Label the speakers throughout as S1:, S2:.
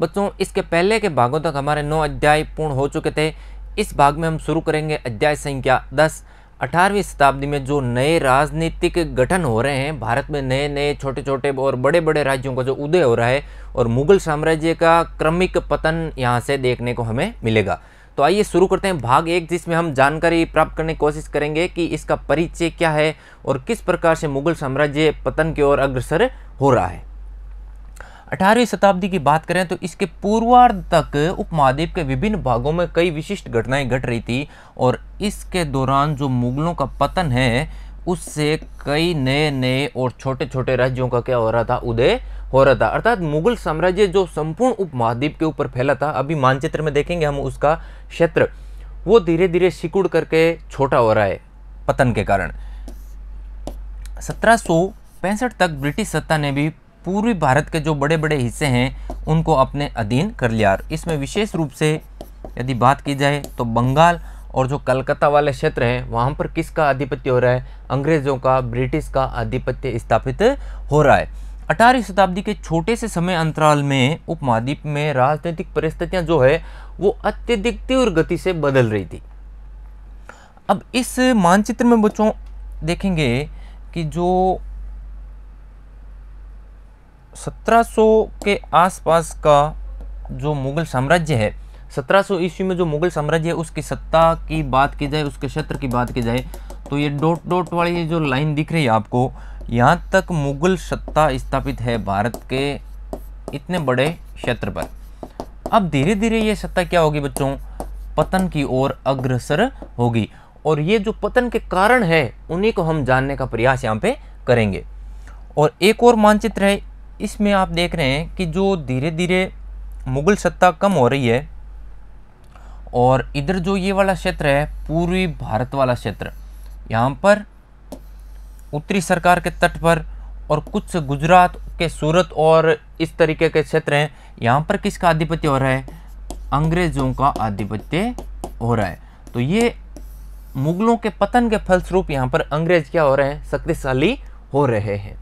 S1: बच्चों इसके पहले के भागों तक हमारे नौ अध्याय पूर्ण हो चुके थे इस भाग में हम शुरू करेंगे अध्याय संख्या दस अठारहवीं शताब्दी में जो नए राजनीतिक गठन हो रहे हैं भारत में नए नए छोटे छोटे और बड़े बड़े राज्यों का जो उदय हो रहा है और मुगल साम्राज्य का क्रमिक पतन यहाँ से देखने को हमें मिलेगा तो आइए शुरू करते हैं भाग एक जिसमें हम जानकारी प्राप्त करने की कोशिश करेंगे कि इसका परिचय क्या है और किस प्रकार से मुगल साम्राज्य पतन की ओर अग्रसर हो रहा है अठारहवीं शताब्दी की बात करें तो इसके पूर्वार्ध तक उपमहाद्वीप के विभिन्न भागों में कई विशिष्ट घटनाएं घट रही थी और इसके दौरान जो मुगलों का पतन है उससे कई नए नए और छोटे छोटे राज्यों का क्या हो रहा था उदय हो रहा था अर्थात मुगल साम्राज्य जो संपूर्ण उपमहाद्वीप के ऊपर फैला था अभी मानचित्र में देखेंगे हम उसका क्षेत्र वो धीरे धीरे सिकुड़ करके छोटा हो रहा है पतन के कारण सत्रह तक ब्रिटिश सत्ता ने भी पूर्वी भारत के जो बड़े बड़े हिस्से हैं उनको अपने अधीन कर लिया इसमें विशेष रूप से यदि बात की जाए तो बंगाल और जो कलकत्ता वाले क्षेत्र हैं वहाँ पर किसका आधिपत्य हो रहा है अंग्रेज़ों का ब्रिटिश का आधिपत्य स्थापित हो रहा है अठारहवीं शताब्दी के छोटे से समय अंतराल में उपमहाद्वीप में राजनीतिक परिस्थितियां जो है वो अत्यधिक तीव्र गति से बदल रही थी अब इस मानचित्र में बच्चों देखेंगे कि जो 1700 के आसपास का जो मुग़ल साम्राज्य है 1700 ईस्वी में जो मुग़ल साम्राज्य है उसकी सत्ता की बात की जाए उसके क्षेत्र की बात की जाए तो ये डॉट डॉट वाली जो लाइन दिख रही है आपको यहाँ तक मुग़ल सत्ता स्थापित है भारत के इतने बड़े क्षेत्र पर अब धीरे धीरे ये सत्ता क्या होगी बच्चों पतन की ओर अग्रसर होगी और ये जो पतन के कारण है उन्हीं को हम जानने का प्रयास यहाँ पे करेंगे और एक और मानचित्र है इसमें आप देख रहे हैं कि जो धीरे धीरे मुग़ल सत्ता कम हो रही है और इधर जो ये वाला क्षेत्र है पूर्वी भारत वाला क्षेत्र यहाँ पर उत्तरी सरकार के तट पर और कुछ गुजरात के सूरत और इस तरीके के क्षेत्र हैं यहाँ पर किसका आधिपत्य हो रहा है अंग्रेज़ों का आधिपत्य हो रहा है तो ये मुग़लों के पतन के फलस्वरूप यहाँ पर अंग्रेज़ क्या हो रहे हैं शक्तिशाली हो रहे हैं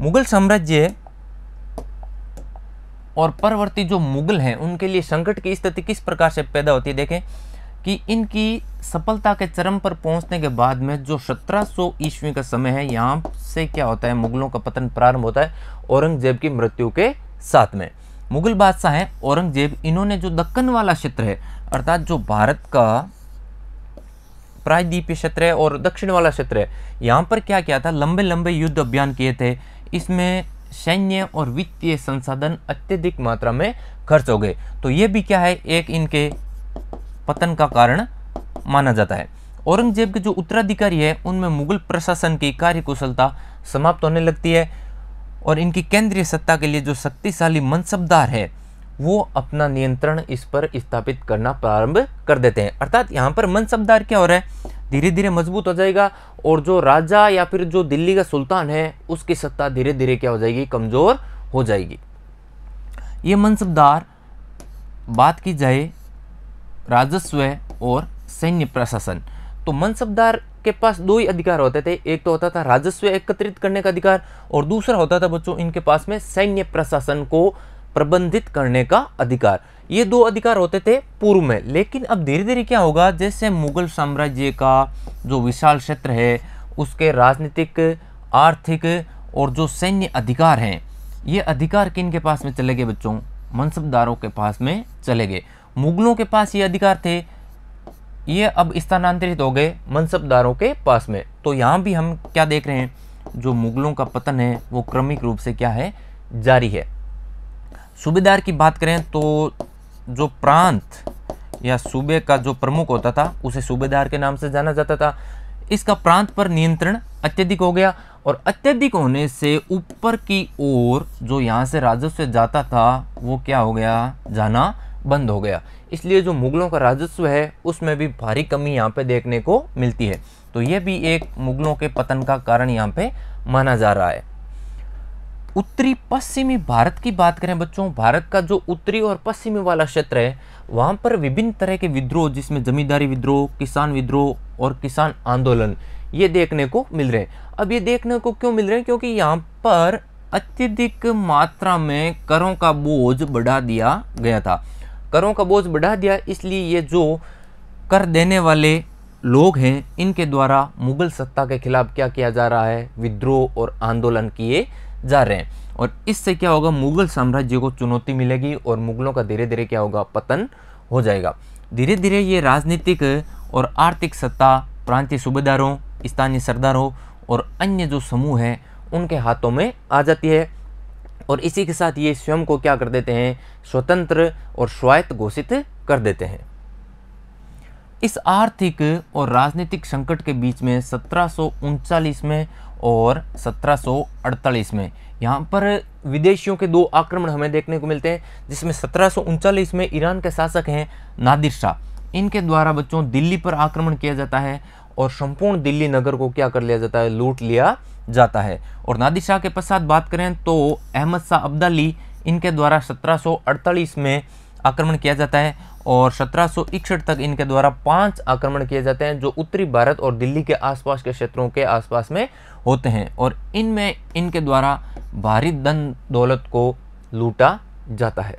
S1: मुगल साम्राज्य और परवर्ती जो मुगल हैं उनके लिए संकट की स्थिति किस प्रकार से पैदा होती है देखें कि इनकी सफलता के चरम पर पहुंचने के बाद में जो 1700 ईस्वी का समय है यहाँ से क्या होता है मुगलों का पतन प्रारंभ होता है औरंगजेब की मृत्यु के साथ में मुगल बादशाह हैं औरंगजेब इन्होंने जो दक्कन वाला क्षेत्र है अर्थात जो भारत का प्रायद्वीपीय क्षेत्र है और दक्षिण वाला क्षेत्र है यहाँ पर क्या किया था लंबे लंबे युद्ध अभियान किए थे इसमें सैन्य और वित्तीय संसाधन अत्यधिक मात्रा में खर्च हो गए तो ये भी क्या है एक इनके पतन का कारण माना जाता है औरंगजेब के जो उत्तराधिकारी है उनमें मुगल प्रशासन की कार्यकुशलता समाप्त होने लगती है और इनकी केंद्रीय सत्ता के लिए जो शक्तिशाली मनसबदार है वो अपना नियंत्रण इस पर स्थापित करना प्रारंभ कर देते हैं अर्थात यहाँ पर मनसबदार क्या हो रहा है धीरे धीरे मजबूत हो जाएगा और जो राजा या फिर जो दिल्ली का सुल्तान है उसकी सत्ता धीरे धीरे क्या हो जाएगी कमज़ोर हो जाएगी ये मनसबदार बात की जाए राजस्व और सैन्य प्रशासन तो मनसबदार के पास दो ही अधिकार होते थे एक तो होता था राजस्व एकत्रित करने का अधिकार और दूसरा होता था बच्चों इनके पास में सैन्य प्रशासन को प्रबंधित करने का अधिकार ये दो अधिकार होते थे पूर्व में लेकिन अब धीरे धीरे क्या होगा जैसे मुगल साम्राज्य का जो विशाल क्षेत्र है उसके राजनीतिक आर्थिक और जो सैन्य अधिकार हैं ये अधिकार किन के पास में चले गए बच्चों मनसबदारों के पास में चले गए मुगलों के पास ये अधिकार थे ये अब स्थानांतरित हो गए मनसबदारों के पास में तो यहाँ भी हम क्या देख रहे हैं जो मुगलों का पतन है वो क्रमिक रूप से क्या है जारी है सूबेदार की बात करें तो जो प्रांत या सूबे का जो प्रमुख होता था उसे सूबेदार के नाम से जाना जाता था इसका प्रांत पर नियंत्रण अत्यधिक हो गया और अत्यधिक होने से ऊपर की ओर जो यहाँ से राजस्व जाता था वो क्या हो गया जाना बंद हो गया इसलिए जो मुगलों का राजस्व है उसमें भी भारी कमी यहाँ पे देखने को मिलती है तो ये भी एक मुगलों के पतन का कारण यहाँ पे माना जा रहा है उत्तरी पश्चिमी भारत की बात करें बच्चों भारत का जो उत्तरी और पश्चिमी वाला क्षेत्र है वहाँ पर विभिन्न तरह के विद्रोह जिसमें जमींदारी विद्रोह किसान विद्रोह और किसान आंदोलन ये देखने को मिल रहे हैं अब ये देखने को क्यों मिल रहे हैं क्योंकि यहाँ पर अत्यधिक मात्रा में करों का बोझ बढ़ा दिया गया था करों का बोझ बढ़ा दिया इसलिए ये जो कर देने वाले लोग हैं इनके द्वारा मुगल सत्ता के खिलाफ क्या किया जा रहा है विद्रोह और आंदोलन किए जा रहे हैं और इससे क्या होगा मुगल साम्राज्य को चुनौती मिलेगी और मुगलों का धीरे धीरे क्या होगा पतन हो जाएगा धीरे धीरे ये राजनीतिक और आर्थिक सत्ता प्रांतीय सूबेदारों स्थानीय सरदारों और अन्य जो समूह हैं उनके हाथों में आ जाती है और इसी के साथ ये स्वयं को क्या कर देते हैं स्वतंत्र और स्वायत्त घोषित कर देते हैं इस आर्थिक और राजनीतिक संकट के बीच में सत्रह में और 1748 में यहाँ पर विदेशियों के दो आक्रमण हमें देखने को मिलते हैं जिसमें सत्रह में ईरान के शासक हैं नादिर शाह इनके द्वारा बच्चों दिल्ली पर आक्रमण किया जाता है और संपूर्ण दिल्ली नगर को क्या कर लिया जाता है लूट लिया जाता है और नादिर शाह के पश्चात बात करें तो अहमद शाह अब्दाली इनके द्वारा सत्रह में आक्रमण किया जाता है और सत्रह तक इनके द्वारा पांच आक्रमण किए जाते हैं जो उत्तरी भारत और दिल्ली के आसपास के क्षेत्रों के आसपास में होते हैं और इनमें इनके द्वारा भारी धन दौलत को लूटा जाता है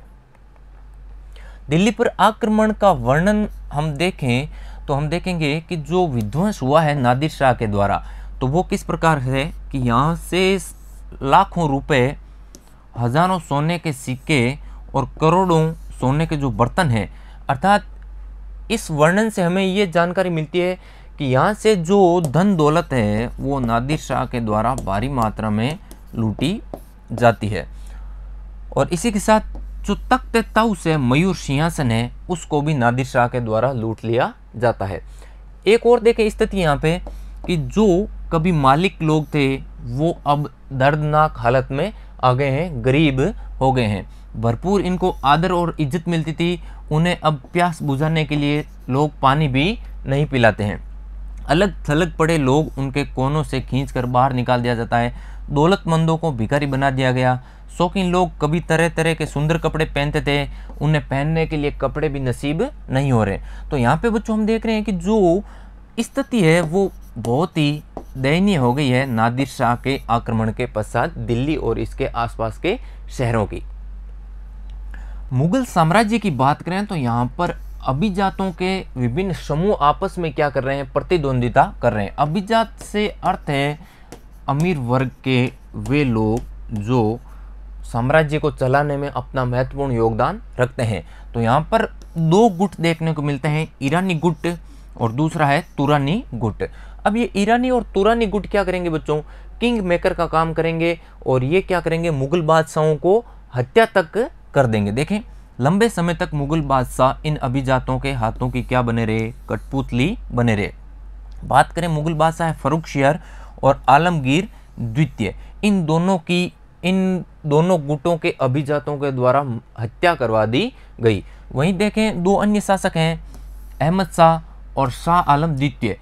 S1: दिल्ली पर आक्रमण का वर्णन हम देखें तो हम देखेंगे कि जो विध्वंस हुआ है नादिर शाह के द्वारा तो वो किस प्रकार है कि यहाँ से लाखों रुपए हजारों सोने के सिक्के और करोड़ों सोने के जो बर्तन हैं अर्थात इस वर्णन से हमें ये जानकारी मिलती है कि यहाँ से जो धन दौलत है वो नादिर शाह के द्वारा भारी मात्रा में लूटी जाती है और इसी के साथ जो तख्त ताउस से मयूर सिंहासन है उसको भी नादिर शाह के द्वारा लूट लिया जाता है एक और देखें स्थिति यहाँ पे कि जो कभी मालिक लोग थे वो अब दर्दनाक हालत में आ गए हैं गरीब हो गए हैं भरपूर इनको आदर और इज्जत मिलती थी उन्हें अब प्यास बुझाने के लिए लोग पानी भी नहीं पिलाते हैं अलग थलग पड़े लोग उनके कोनों से खींच कर बाहर निकाल दिया जाता है दौलतमंदों को भिखारी बना दिया गया शौकीन लोग कभी तरह तरह के सुंदर कपड़े पहनते थे उन्हें पहनने के लिए कपड़े भी नसीब नहीं हो रहे तो यहाँ पे बच्चों हम देख रहे हैं कि जो स्थिति है वो बहुत ही दयनीय हो गई है नादिर शाह के आक्रमण के पश्चात दिल्ली और इसके आसपास के शहरों की मुगल साम्राज्य की बात करें तो यहाँ पर अभिजातों के विभिन्न समूह आपस में क्या कर रहे हैं प्रतिद्वंदिता कर रहे हैं अभिजात से अर्थ है अमीर वर्ग के वे लोग जो साम्राज्य को चलाने में अपना महत्वपूर्ण योगदान रखते हैं तो यहाँ पर दो गुट देखने को मिलते हैं ईरानी गुट और दूसरा है तुरानी गुट अब ये ईरानी और तुरानी गुट क्या करेंगे बच्चों किंग मेकर का काम करेंगे और ये क्या करेंगे मुगल बादशाहों को हत्या तक कर देंगे देखें लंबे समय तक मुगल बादशाह इन अभिजातों के हाथों की क्या बने रहे कठपुतली बने रहे बात करें मुगल बादशाह शेयर और आलमगीर द्वितीय इन दोनों की इन दोनों गुटों के अभिजातों के द्वारा हत्या करवा दी गई वहीं देखें दो अन्य शासक हैं अहमद शाह और शाह आलम द्वितीय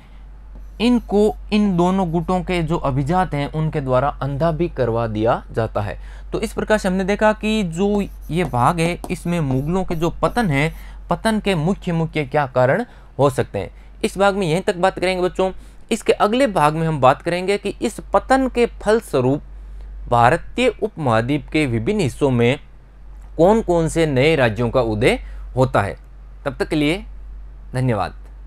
S1: इनको इन दोनों गुटों के जो अभिजात हैं उनके द्वारा अंधा भी करवा दिया जाता है तो इस प्रकार से हमने देखा कि जो ये भाग है इसमें मुगलों के जो पतन है पतन के मुख्य मुख्य क्या कारण हो सकते हैं इस भाग में यहीं तक बात करेंगे बच्चों इसके अगले भाग में हम बात करेंगे कि इस पतन के फलस्वरूप भारतीय उपमहाद्वीप के विभिन्न हिस्सों में कौन कौन से नए राज्यों का उदय होता है तब तक के लिए धन्यवाद